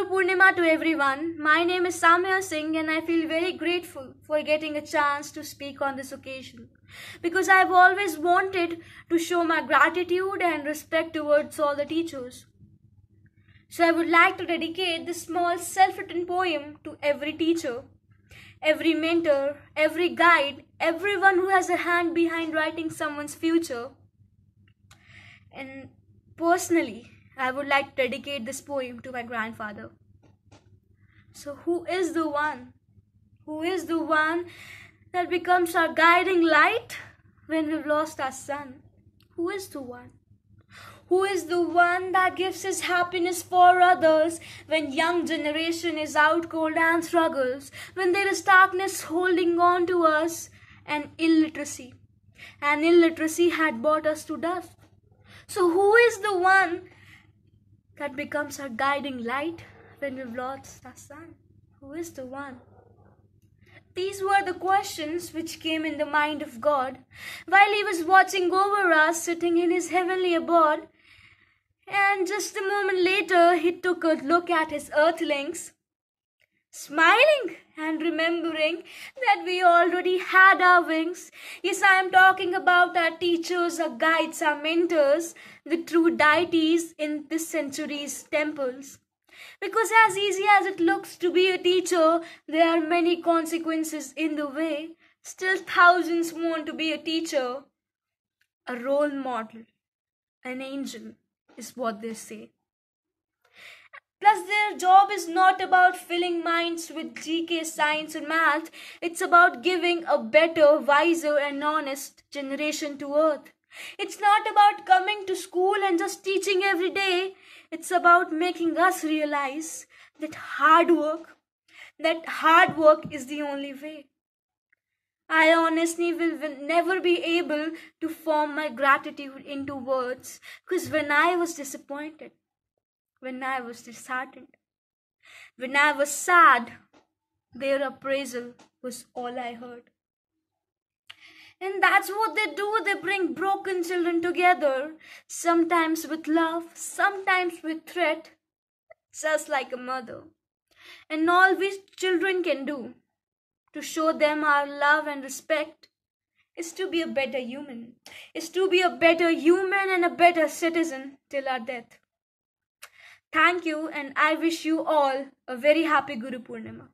Guru Purnima to everyone. My name is Samya Singh and I feel very grateful for getting a chance to speak on this occasion because I have always wanted to show my gratitude and respect towards all the teachers. So I would like to dedicate this small self-written poem to every teacher, every mentor, every guide, everyone who has a hand behind writing someone's future. And personally, I would like to dedicate this poem to my grandfather. So, who is the one? Who is the one that becomes our guiding light when we've lost our son? Who is the one? Who is the one that gives his happiness for others when young generation is out cold and struggles, when there is darkness holding on to us and illiteracy? And illiteracy had brought us to death. So, who is the one that becomes our guiding light when we've lost our son? Who is the one? These were the questions which came in the mind of God while He was watching over us sitting in His heavenly abode. And just a moment later, He took a look at His earthlings, smiling and remembering that we already had our wings. Yes, I am talking about our teachers, our guides, our mentors, the true deities in this century's temples. Because as easy as it looks to be a teacher, there are many consequences in the way. Still, thousands want to be a teacher, a role model, an angel, is what they say. Plus, their job is not about filling minds with GK, science, and math. It's about giving a better, wiser, and honest generation to Earth. It's not about coming to school and just teaching every day. It's about making us realize that hard work, that hard work is the only way. I honestly will, will never be able to form my gratitude into words because when I was disappointed, when I was disheartened, when I was sad, their appraisal was all I heard. And that's what they do. They bring broken children together, sometimes with love, sometimes with threat, just like a mother. And all we children can do to show them our love and respect is to be a better human, is to be a better human and a better citizen till our death. Thank you and I wish you all a very happy Guru Purnima.